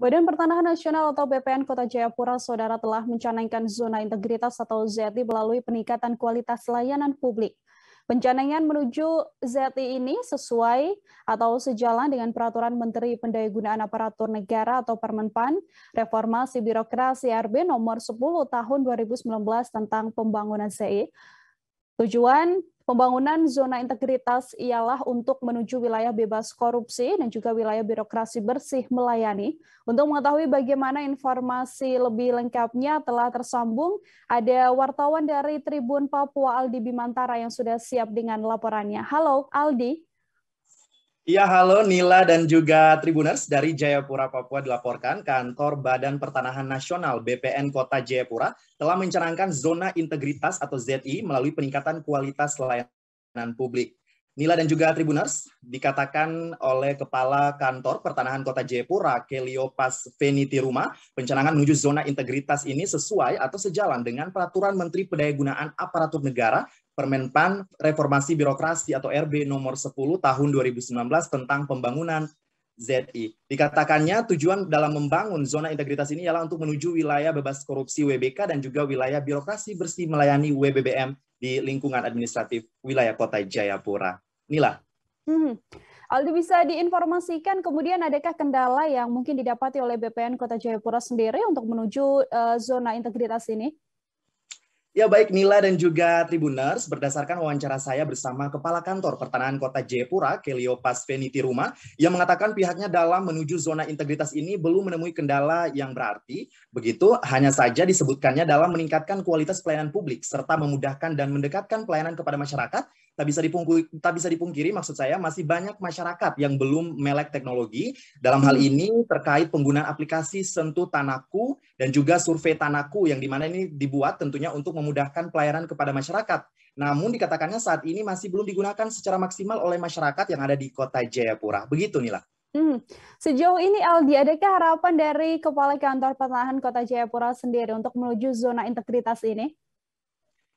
Badan Pertanahan Nasional atau BPN Kota Jayapura, Saudara telah mencanangkan zona integritas atau ZI melalui peningkatan kualitas layanan publik. Pencanangan menuju ZI ini sesuai atau sejalan dengan Peraturan Menteri Pendayagunaan Aparatur Negara atau Permenpan, Reformasi Birokrasi RB Nomor 10 Tahun 2019 tentang Pembangunan ZI, Tujuan pembangunan zona integritas ialah untuk menuju wilayah bebas korupsi dan juga wilayah birokrasi bersih melayani. Untuk mengetahui bagaimana informasi lebih lengkapnya telah tersambung, ada wartawan dari Tribun Papua Aldi Bimantara yang sudah siap dengan laporannya. Halo Aldi. Ya, halo Nila dan juga Tribuners dari Jayapura Papua dilaporkan Kantor Badan Pertanahan Nasional BPN Kota Jayapura telah mencanangkan zona integritas atau ZI melalui peningkatan kualitas layanan publik. Nila dan juga Tribuners dikatakan oleh Kepala Kantor Pertanahan Kota Jayapura, Keliopas Veniti Rumah, pencanangan menuju zona integritas ini sesuai atau sejalan dengan peraturan Menteri Pendayagunaan Aparatur Negara Permenpan Reformasi Birokrasi atau RB nomor 10 tahun 2019 tentang pembangunan ZI. Dikatakannya tujuan dalam membangun zona integritas ini ialah untuk menuju wilayah bebas korupsi WBK dan juga wilayah birokrasi bersih melayani WBBM di lingkungan administratif wilayah kota Jayapura. Inilah. Hmm. Aldi bisa diinformasikan kemudian adakah kendala yang mungkin didapati oleh BPN Kota Jayapura sendiri untuk menuju uh, zona integritas ini? Ya baik Nila dan juga Tribuners, berdasarkan wawancara saya bersama Kepala Kantor Pertanahan Kota Jayapura, Keliopas Veniti Rumah, yang mengatakan pihaknya dalam menuju zona integritas ini belum menemui kendala yang berarti. Begitu, hanya saja disebutkannya dalam meningkatkan kualitas pelayanan publik, serta memudahkan dan mendekatkan pelayanan kepada masyarakat tak bisa dipungkiri, tak bisa dipungkiri maksud saya masih banyak masyarakat yang belum melek teknologi. Dalam hal hmm. ini terkait penggunaan aplikasi Sentuh Tanahku dan juga survei Tanahku yang dimana ini dibuat tentunya untuk memudahkan pelayanan kepada masyarakat. Namun dikatakannya saat ini masih belum digunakan secara maksimal oleh masyarakat yang ada di Kota Jayapura. Begitu Nila. Hmm. Sejauh ini Aldi, adakah harapan dari Kepala Kantor Pertahanan Kota Jayapura sendiri untuk menuju zona integritas ini?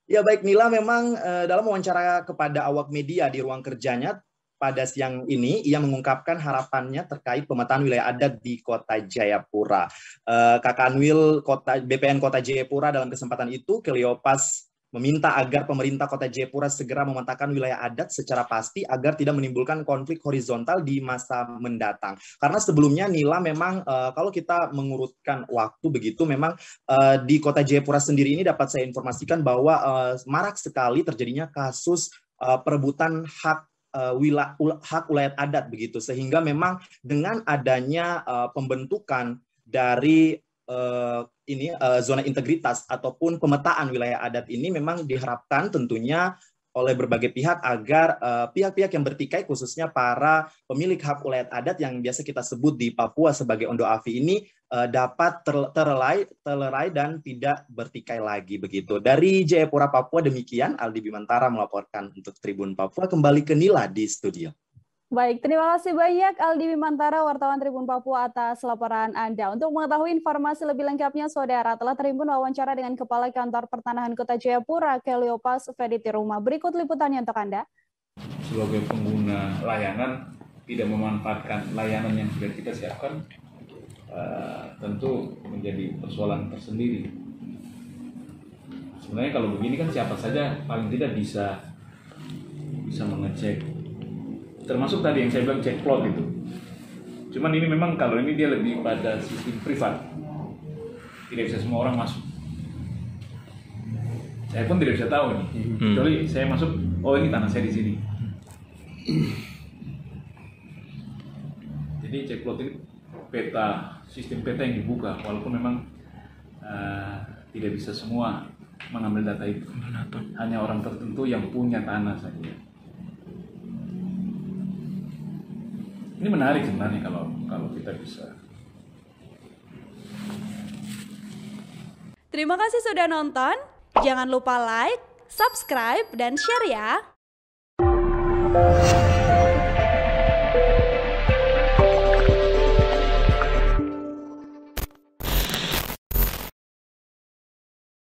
Ya baik Nila, memang eh, dalam wawancara kepada awak media di ruang kerjanya pada siang ini, ia mengungkapkan harapannya terkait pemetaan wilayah adat di Kota Jayapura. Eh, Kakanwil Kota, BPN Kota Jayapura dalam kesempatan itu, Keliopas meminta agar pemerintah kota Jayapura segera memetakan wilayah adat secara pasti agar tidak menimbulkan konflik horizontal di masa mendatang. Karena sebelumnya Nila memang uh, kalau kita mengurutkan waktu begitu memang uh, di kota Jayapura sendiri ini dapat saya informasikan bahwa uh, marak sekali terjadinya kasus uh, perebutan hak uh, wilayah hak wilayah adat begitu sehingga memang dengan adanya uh, pembentukan dari uh, ini uh, zona integritas ataupun pemetaan wilayah adat ini memang diharapkan tentunya oleh berbagai pihak agar eh, pihak-pihak uh, yang bertikai khususnya para pemilik hak wilayah adat yang biasa kita sebut di Papua sebagai Ondo Afi ini uh, dapat ter terlerai dan tidak bertikai lagi begitu. Dari Jayapura Papua demikian Aldi Bimantara melaporkan untuk Tribun Papua kembali ke Nila di studio. Baik, terima kasih banyak Aldi Wimantara, wartawan Tribun Papua atas laporan Anda. Untuk mengetahui informasi lebih lengkapnya, Saudara, telah Tribun wawancara dengan Kepala Kantor Pertanahan Kota Jayapura, Keliopas Fediti Rumah. Berikut liputannya untuk Anda. Sebagai pengguna layanan, tidak memanfaatkan layanan yang sudah kita siapkan, eh, tentu menjadi persoalan tersendiri. Sebenarnya kalau begini kan siapa saja paling tidak bisa bisa mengecek termasuk tadi yang saya bilang plot itu, cuman ini memang kalau ini dia lebih pada sistem privat tidak bisa semua orang masuk saya pun tidak bisa tahu nih hmm. kecuali saya masuk oh ini tanah saya di sini jadi plot ini peta sistem peta yang dibuka walaupun memang uh, tidak bisa semua mengambil data itu hanya orang tertentu yang punya tanah saja Ini menarik sebenarnya kalau kalau kita bisa. Terima kasih sudah nonton. Jangan lupa like, subscribe, dan share ya.